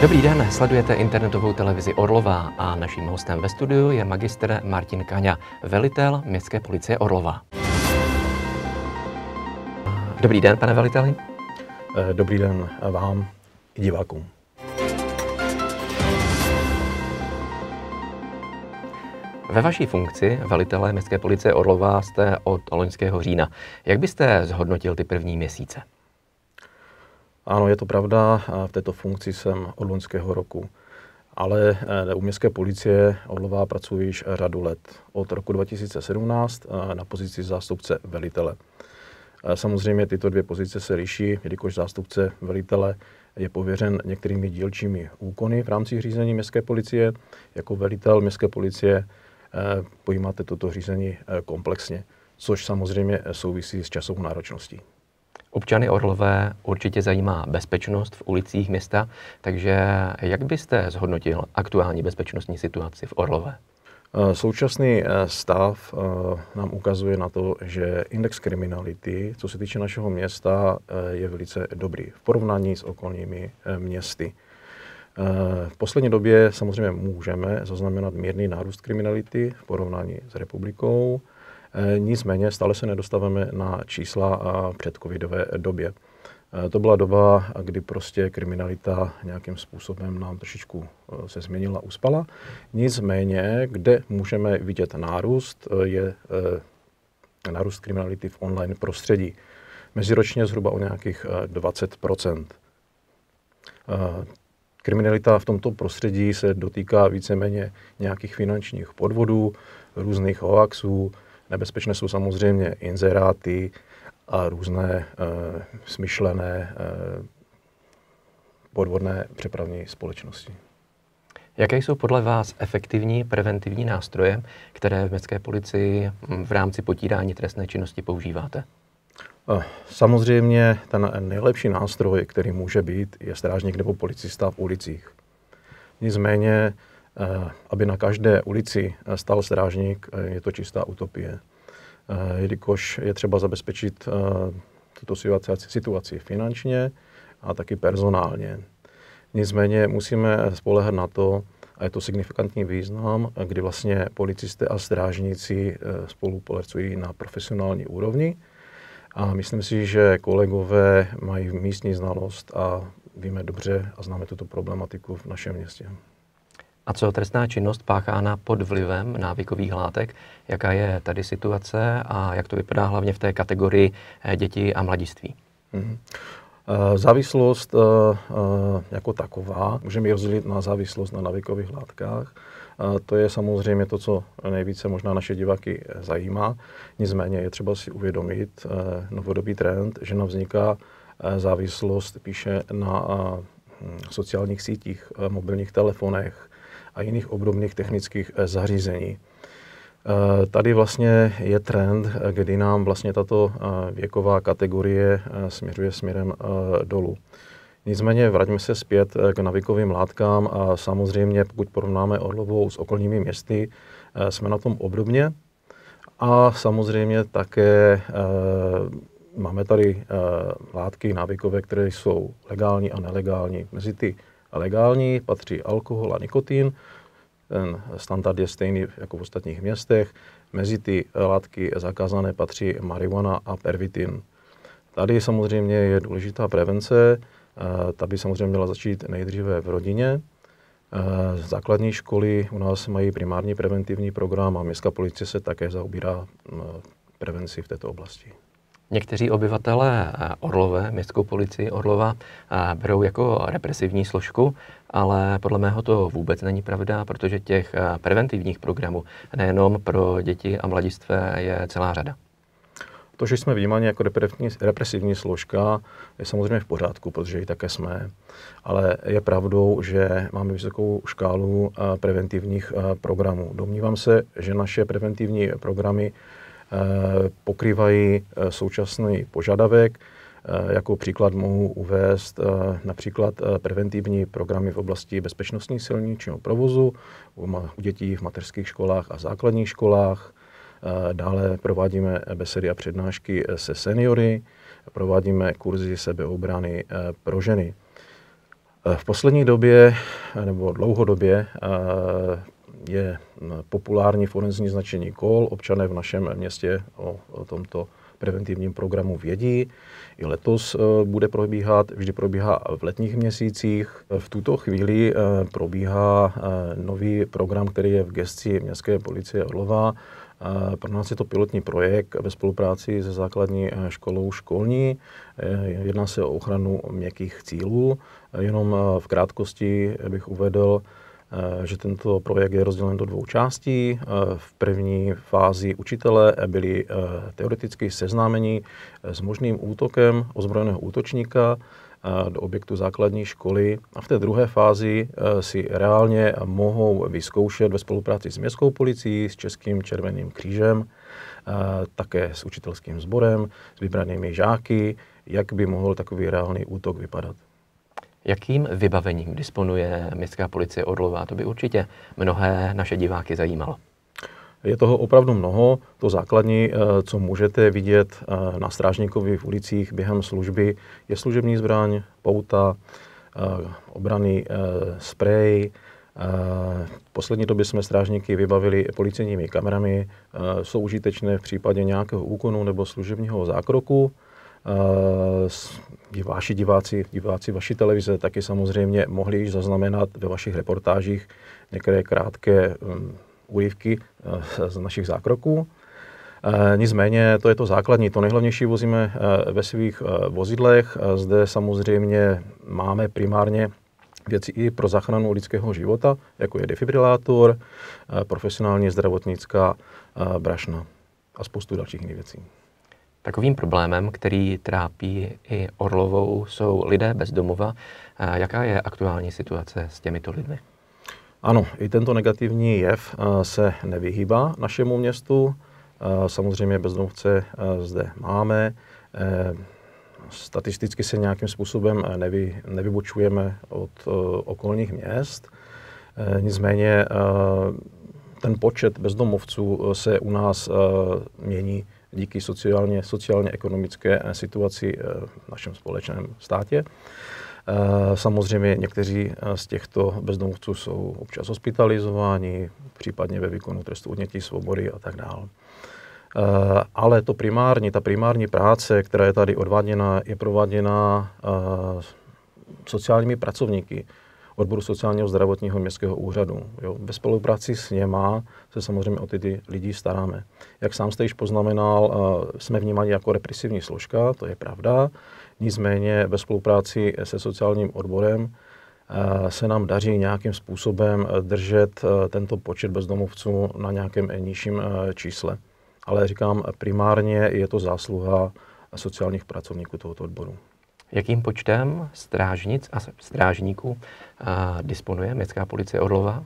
Dobrý den, sledujete internetovou televizi Orlova a naším hostem ve studiu je magister Martin Kaňa, velitel městské policie Orlova. Dobrý den, pane veliteli. Eh, dobrý den vám i divákům. Ve vaší funkci velitele městské policie Orlova jste od loňského října. Jak byste zhodnotil ty první měsíce? Ano, je to pravda, v této funkci jsem od loňského roku. Ale eh, u městské policie Orlová pracuji již řadu let. Od roku 2017 eh, na pozici zástupce velitele. Eh, samozřejmě tyto dvě pozice se liší, jelikož zástupce velitele je pověřen některými dílčími úkony v rámci řízení městské policie. Jako velitel městské policie pojímáte toto řízení komplexně, což samozřejmě souvisí s časovou náročností. Občany Orlové určitě zajímá bezpečnost v ulicích města, takže jak byste zhodnotil aktuální bezpečnostní situaci v Orlové? Eh, současný eh, stav eh, nám ukazuje na to, že index kriminality, co se týče našeho města, je velice dobrý v porovnání s okolními městy. V poslední době samozřejmě můžeme zaznamenat mírný nárůst kriminality v porovnání s republikou. Eh, nicméně stále se nedostaveme na čísla před covidové době. Eh, to byla doba, kdy prostě kriminalita nějakým způsobem nám trošičku eh, se změnila, uspala. Nicméně, kde můžeme vidět nárůst, je nárůst kriminality v online prostředí. Meziročně zhruba o nějakých 20 Kriminalita v tomto prostředí se dotýká víceméně nějakých finančních podvodů, různých hoaxů, Nebezpečné jsou samozřejmě inzeráty a různé e, smyšlené e, podvodné přepravní společnosti. Jaké jsou podle vás efektivní preventivní nástroje, které v městské policii hm, v rámci potírání trestné činnosti používáte? Eh, samozřejmě ten nejlepší nástroj, který může být, je strážník nebo policista v ulicích. Nicméně Eh, aby na každé ulici eh, stál strážník, eh, je to čistá utopie. Jelikož je třeba zabezpečit tuto situaci, situaci finančně a taky personálně. Nicméně musíme spolehat na to, a je to signifikantní význam, kdy vlastně policisté a strážníci spolupracují na profesionální úrovni. A myslím si, že kolegové mají místní znalost a víme dobře a známe tuto problematiku v našem městě. A co trestná činnost páchána pod vlivem návykových látek? Jaká je tady situace a jak to vypadá hlavně v té kategorii eh, dětí a mladiství? Mm-hmm. Závislost eh, jako taková, můžeme ji rozdělit na závislost na navikových látkách. To je samozřejmě to, co nejvíce možná naše diváky zajímá. Nicméně je třeba si uvědomit novodobý trend, že nám vzniká závislost píše na hm, sociálních sítích, mobilních telefonech, a jiných obdobných technických eh, zařízení. Eh, tady vlastně je trend, eh, kdy nám vlastně tato věková kategorie směřuje směrem dolů. Nicméně vraťme se zpět k navikovým látkám a samozřejmě pokud porovnáme Orlovou s okolními městy, jsme na tom obdobně a samozřejmě také máme tady látky návykové, které jsou legální a nelegální. Mezi ty legální, patří alkohol a nikotin. Ten standard je stejný jako v ostatních městech. Mezi ty látky zakázané patří marihuana a pervitin. Tady samozřejmě je důležitá prevence, eh, ta by samozřejmě měla začít nejdříve v rodině. Eh, základní školy u nás mají primární preventivní program a městská policie se také zaobírá mm, eh, prevenci v této oblasti. Někteří obyvatelé eh, Orlové, městskou policii Orlova, eh, berou jako represivní složku, ale podle mého to vůbec není pravda, protože těch eh, preventivních programů nejenom pro děti a mladistvé je celá řada. To, že jsme vnímáni jako represivní složka, je samozřejmě v pořádku, protože i také jsme. Ale je pravdou, že máme vysokou škálu preventivních programů. Domnívám se, že naše preventivní programy Eh, pokrývají eh, současný požadavek. Eh, jako příklad mohu uvést například preventivní programy v oblasti bezpečnostní silničního provozu u dětí v mateřských školách a základních školách. Dále provádíme besedy a přednášky se seniory, provádíme kurzy sebeobrany pro ženy. V poslední době nebo dlouhodobě je populární forenzní značení kol. Občané v našem městě o, tomto preventivním programu vědí. I letos e, bude probíhat, vždy probíhá v letních měsících. V tuto chvíli e, probíhá e, nový program, který je v gesci městské policie Orlova. Pro nás je to pilotní projekt ve spolupráci se základní školou školní. Jedná se o ochranu měkkých cílů. Jenom v krátkosti bych uvedl, Eh, že tento projekt je rozdělen do dvou částí. Eh, v první fázi učitelé byli eh, teoreticky seznámeni s možným útokem ozbrojeného útočníka do objektu základní školy a v té druhé fázi si reálně mohou vyzkoušet ve spolupráci s městskou policií, s Českým červeným křížem, také s učitelským sborem, s vybranými žáky, jak by mohl takový reálný útok vypadat. Jakým vybavením disponuje městská policie Orlová? To by určitě mnohé naše diváky zajímalo. Je toho opravdu mnoho. To základní, eh, co můžete vidět eh, na strážníkovi v ulicích během služby, je služební zbraň, pouta, eh, obraný sprej. V poslední době jsme strážníky vybavili policejními kamerami. Jsou užitečné v případě nějakého úkonu nebo služebního zákroku. Eh, Vaši diváci, diváci vaší televize taky samozřejmě mohli již zaznamenat ve vašich reportážích některé krátké mm, úryvky eh, z našich zákroků. Eh, nicméně to je to základní, to nejhlavnější vozíme ve svých vozidlech. Zde samozřejmě máme primárně věci i pro záchranu lidského života, jako je defibrilátor, profesionální zdravotnická brašna a spoustu dalších jiných věcí. Takovým problémem, který trápí i Orlovou, jsou lidé bez domova. Jaká je aktuální situace s těmito lidmi? Ano, i tento negativní jev eh, se nevyhýbá našemu městu. Eh, samozřejmě bezdomovce eh, zde máme. Statisticky se nějakým způsobem nevy, nevybočujeme od okolních měst. Nicméně ten počet bezdomovců se u nás mění díky sociálně, sociálně-ekonomické eh, situaci eh, v našem společném státě. Eh, samozřejmě někteří z těchto bezdomovců jsou občas hospitalizováni, případně ve výkonu trestu odnětí svobody a tak dále. Ale to primární, ta primární práce, která je tady odváděna, je prováděna sociálními pracovníky, odboru sociálního zdravotního městského úřadu. Jo. Ve spolupráci s něma se samozřejmě o ty lidi staráme. Jak sám jste již poznamenal, eh, jsme vnímáni jako represivní složka, to je pravda. Nicméně ve spolupráci se sociálním odborem eh, se nám daří nějakým způsobem eh, držet tento počet bezdomovců na nějakém nižším čísle. Ale říkám, primárně je to zásluha sociálních pracovníků tohoto odboru. Jakým počtem strážnic a strážníků disponuje městská policie Orlova?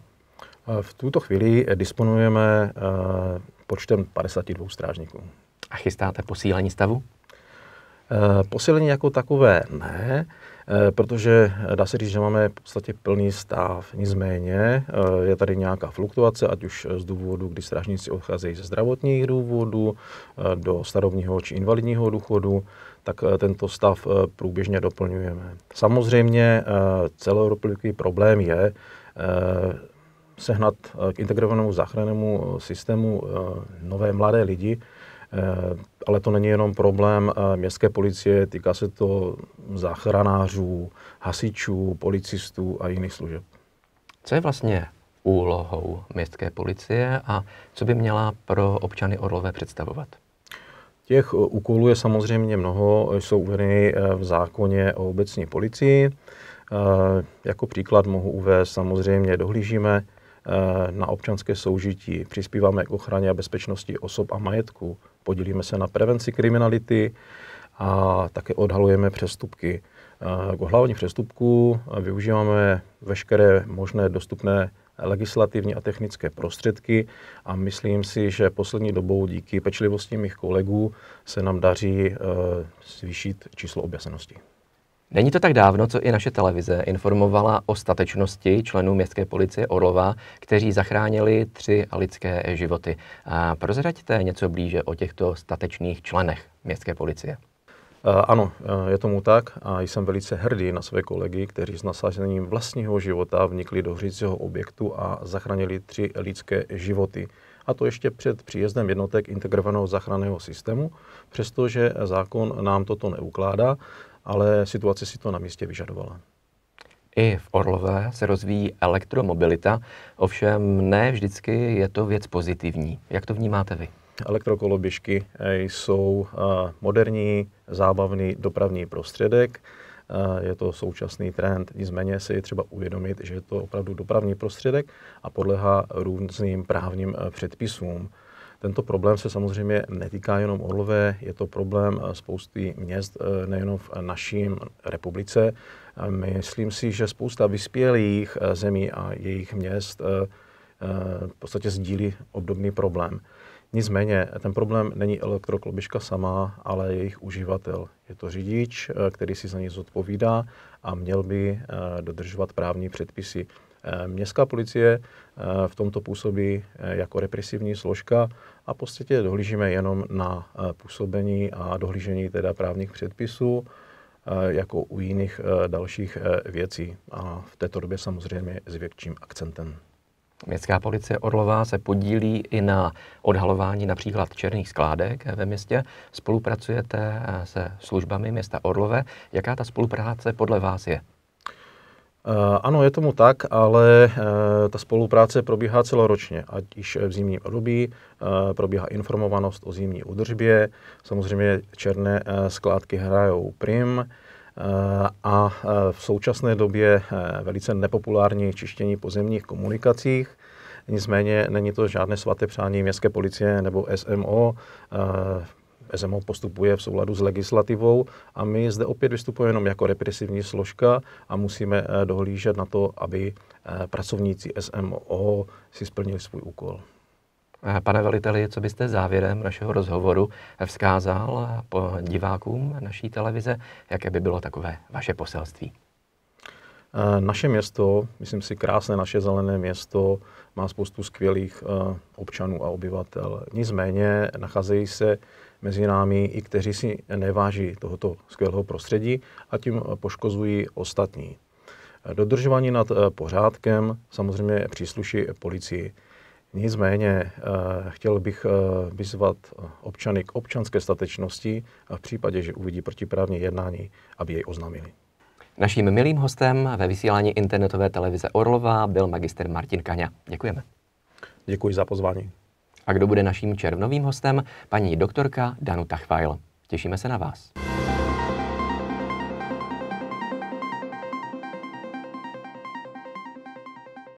V tuto chvíli eh, disponujeme eh, počtem 52 strážníků. A chystáte posílení stavu? Eh, posílení jako takové ne. Eh, protože eh, dá se říct, že máme v podstatě plný stav, Nicméně eh, je tady nějaká fluktuace, ať už z důvodu, kdy strážníci odcházejí ze zdravotních důvodů do starovního či invalidního důchodu, tak tento stav průběžně doplňujeme. Samozřejmě celoevropský problém je sehnat k integrovanému záchrannému systému nové mladé lidi, ale to není jenom problém eh, městské policie, týká se to záchranářů, hasičů, policistů a jiných služeb. Co je vlastně úlohou městské policie a co by měla pro občany Orlové představovat? Těch eh, úkolů je samozřejmě mnoho, jsou uvedeny eh, v zákoně o obecní policii. Jako příklad mohu uvést samozřejmě dohlížíme Eh, na občanské soužití, přispíváme k ochraně a bezpečnosti osob a majetku, podílíme se na prevenci kriminality a také odhalujeme přestupky. Eh, k hlavní přestupků využíváme veškeré možné dostupné legislativní a technické prostředky a myslím si, že poslední dobou díky pečlivosti mých kolegů se nám daří eh, zvýšit číslo objasněnosti. Není to tak dávno, co i naše televize informovala o statečnosti členů městské policie Orlova, kteří zachránili tři lidské životy. A prozraďte něco blíže o těchto statečných členech městské policie. Eh, ano, eh, je tomu tak a jsem velice hrdý na své kolegy, kteří s nasazením vlastního života vnikli do hřícího objektu a zachránili tři lidské životy. A to ještě před příjezdem jednotek integrovaného záchranného systému, přestože zákon nám toto neukládá ale situace si to na místě vyžadovala. I v Orlové se rozvíjí elektromobilita, ovšem ne vždycky je to věc pozitivní. Jak to vnímáte vy? Elektrokoloběžky eh, jsou eh, moderní, zábavný dopravní prostředek. Eh, je to současný trend, nicméně si je třeba uvědomit, že je to opravdu dopravní prostředek a podlehá různým právním předpisům. Tento problém se samozřejmě netýká jenom Orlové, je to problém eh, spousty měst eh, nejenom v naší republice. Myslím si, že spousta vyspělých eh, zemí a jejich měst v podstatě sdílí obdobný problém. Nicméně ten problém není elektroklobička sama, ale jejich uživatel. Je to řidič, který si za ní zodpovídá a měl by dodržovat právní předpisy. Městská policie v tomto působí jako represivní složka a v podstatě dohlížíme jenom na eh, působení a dohlížení teda právních předpisů, eh, jako u jiných eh, dalších věcí. A v této době samozřejmě s větším akcentem. Městská policie Orlová se podílí i na odhalování například černých skládek ve městě. Spolupracujete se službami města Orlové. Jaká ta spolupráce podle vás je? Eh, ano, je tomu tak, ale eh, ta spolupráce probíhá celoročně, ať již v zimním období eh, probíhá informovanost o zimní údržbě, samozřejmě černé skládky hrajou prim a v současné době velice nepopulární čištění pozemních komunikacích. Nicméně není to žádné svaté přání městské policie nebo SMO. SMO postupuje v souladu s legislativou a my zde opět vystupujeme jenom jako represivní složka a musíme eh, dohlížet na to, aby eh, pracovníci SMO si splnili svůj úkol. Pane veliteli, co byste závěrem našeho rozhovoru vzkázal eh, po divákům naší televize? Jaké by bylo takové vaše poselství? Naše město, myslím si krásné naše zelené město, má spoustu skvělých eh, občanů a obyvatel. Nicméně nacházejí se mezi námi i kteří si neváží tohoto skvělého prostředí a tím poškozují ostatní. Dodržování nad eh, pořádkem samozřejmě přísluší policii. Nicméně eh, chtěl bych vyzvat občany k občanské statečnosti a v případě, že uvidí protiprávní jednání, aby jej oznámili. Naším milým hostem ve vysílání internetové televize Orlova byl magister Martin Kaňa. Děkujeme. Děkuji za pozvání. A kdo bude naším červnovým hostem? Paní doktorka Danuta Chvajl. Těšíme se na vás.